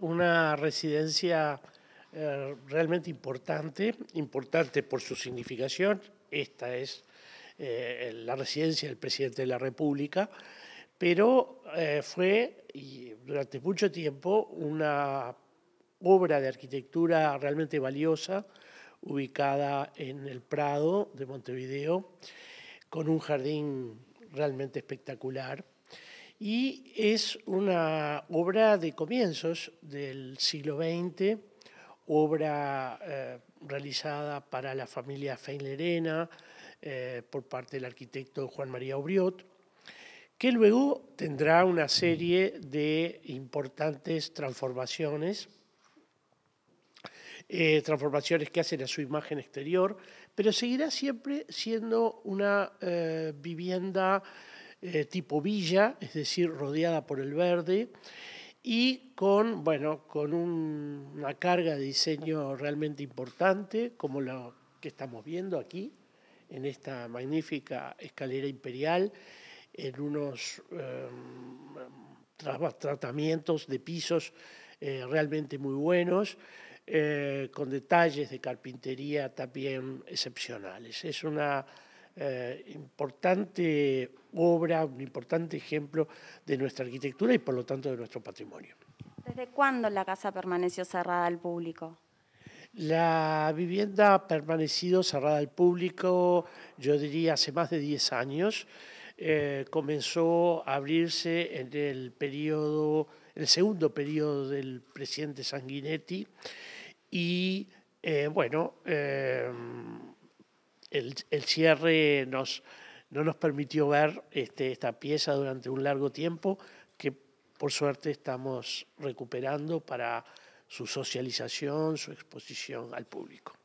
una residencia eh, realmente importante, importante por su significación. Esta es eh, la residencia del presidente de la República, pero eh, fue y durante mucho tiempo una obra de arquitectura realmente valiosa, ubicada en el Prado de Montevideo, con un jardín realmente espectacular y es una obra de comienzos del siglo XX, obra eh, realizada para la familia Feinlerena eh, por parte del arquitecto Juan María Obriot, que luego tendrá una serie de importantes transformaciones, eh, transformaciones que hacen a su imagen exterior, pero seguirá siempre siendo una vivienda eh, tipo villa, es decir, rodeada por el verde, y con, bueno, con una carga de diseño realmente importante, como lo que estamos viendo aquí, en esta magnífica escalera imperial, en unos em, tratamientos de pisos eh, realmente muy buenos, eh, con detalles de carpintería también excepcionales. Es una eh, importante obra, un importante ejemplo de nuestra arquitectura y por lo tanto de nuestro patrimonio. ¿Desde cuándo la casa permaneció cerrada al público? La vivienda ha permanecido cerrada al público, yo diría, hace más de 10 años. Eh, comenzó a abrirse en el periodo, el segundo periodo del presidente Sanguinetti y eh, bueno, el, cierre nos, no nos permitió ver este, esta pieza durante un largo tiempo que por suerte estamos recuperando para su socialización, su exposición al público.